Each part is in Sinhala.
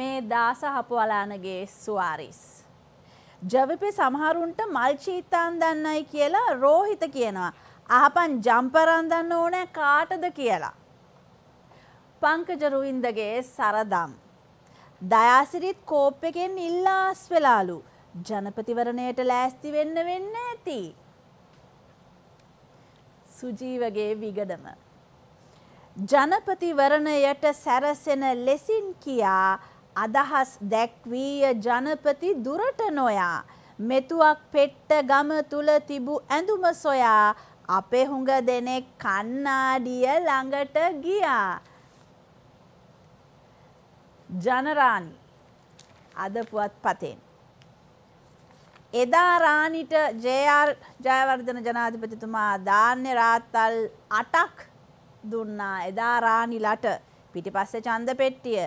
මේ දාස හපුවලානගේ ස්වාරිස්. ජවිපි සමහරුන්ට මල් චීතාන් දන්නයි කියලා රෝහිත කියනවා. අහපන් ජම්පරන් දන්න ඕනෑ කාටද කියලා. පංකජරුවින්දගේ සරදම්. දයාසිරිත් කෝප් එකෙන් ඉල්ලාස් වෙලාලු. ජනපතිවරණයට ලෑස්ති වෙන්න වෙන්න ඇති. සුජීවගේ විගඩම. ජනපතිවරණයට සැරසෙන ලෙසින් කියා අදහස් දැක්වීය ජනපති දුරට නොයා මෙතුවක් පෙට්ට ගම තුල තිබූ ඇඳුම සොයා අපේ හුඟ දෙනෙක් කන්නාඩිය ළඟට ගියා. ජනරාණි අද පුවත් පතෙන්. එදා රාණිට ජR ජයවර්ධන ජනාධිපතිතුමා ධාන්‍ය රාත්තල් අටක් දුන්නා එදා රාණිලට පිටිපස්සේ චන්ද පෙට්ටිය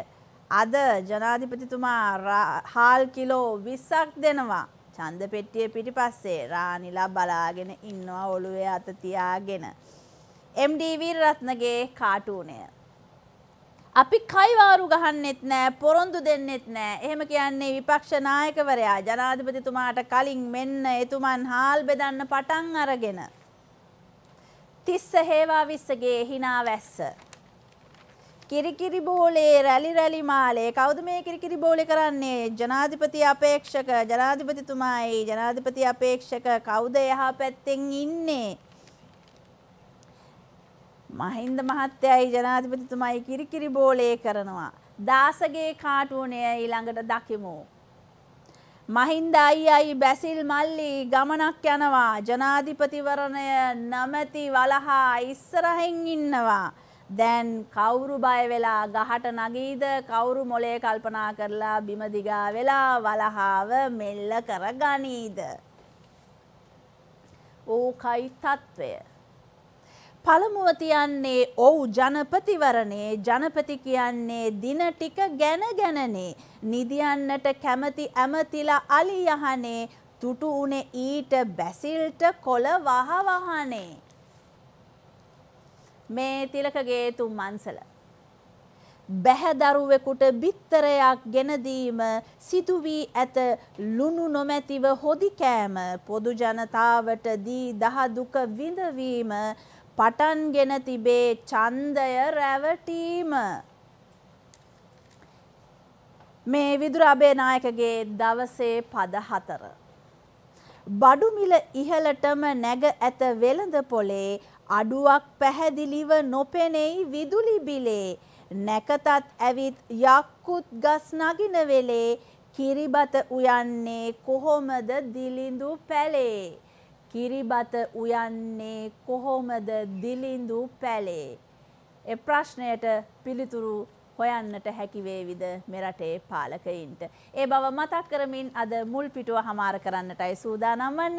අද ජනාධිපතිතුමා හාල් කිලෝ 20ක් දෙනවා. ඡන්ද පෙට්ටියේ පිටිපස්සේ රානිලා බලාගෙන ඉන්නවා ඔළුවේ අත තියාගෙන. MDV රත්නගේ කාටූනය. අපි කයිවාරු ගහන්නෙත් නෑ පොරොන්දු දෙන්නෙත් නෑ. එහෙම කියන්නේ විපක්ෂ නායකවරයා ජනාධිපතිතුමාට කලින් මෙන්න එතුමන් හාල් බෙදන්න පටන් අරගෙන. තිස්ස හේවා විස්සගේ හිනා වැස්ස. කිරිකිරි බෝලේ රැලි රැලි මාලේ කවුද මේ කිරිකිරි බෝලේ කරන්නේ ජනාධිපති අපේක්ෂක ජනාධිපතිතුමායි ජනාධිපති අපේක්ෂක කවුද එහා පැත්තෙන් ඉන්නේ මහින්ද මහත්තයයි ජනාධිපතිතුමයි කිරිකිරි බෝලේ කරනවා දාසගේ කාටුවනය ඊළඟට දකිමු මහින්ද අයියයි බැසිල් මල්ලි ගමනක් යනවා ජනාධිපතිවරණය නැමැති වලහා ඉස්සරහින් ඉන්නවා දැන් කවුරු බය වෙලා ගහට නගීද කවුරු මොලේ කල්පනා කරලා බිම දිගා වෙලා වලහාව මෙල්ල කර ගනීද ඕකයි తත්වය පළමුව තියන්නේ ඔව් ජනපතිවරණේ ජනපති කියන්නේ දින ටික ගැන ගැනනේ නිදියන්නට කැමති ඇමතිලා අලි යහනේ තුටු උනේ ඊට බැසිල්ට කොළ වහ වහනේ මේ තිලකගේ තුන් මන්සල. බැහැදරුවෙකුට බිත්තරයක් ගෙනදීම සිදුවී ඇත ලුණු නොමැතිව හොදිකෑම පොදු ජනතාවට දී දහදුක විඳවීම පටන්ගෙන තිබේ චන්දය රැවටීම. මේ විදුර අබේනායකගේ දවසේ පද හතර. බඩුමිල ඉහලටම නැග ඇත වෙළඳ පොලේ අඩුවක් පැහැදිලිව නොපෙනෙයි විදුලි බිලේ. නැකතත් ඇවිත් යක්කුත් ගස් නගින වෙලේ කිරිබත උයන්නේ කොහොමද දිලිඳු පැලේ. කිරිබත උයන්නේ කොහොමද දිලිඳු පැලේ. එ ප්‍රශ්නයට පිළිතුරු හොයන්නට හැකිවේවිද මෙරටේ පාලකයින්ට. ඒ බව මතක් කරමින් අද මුල් පිටුව හමාර කරන්නටයි සූදානම්වන්න.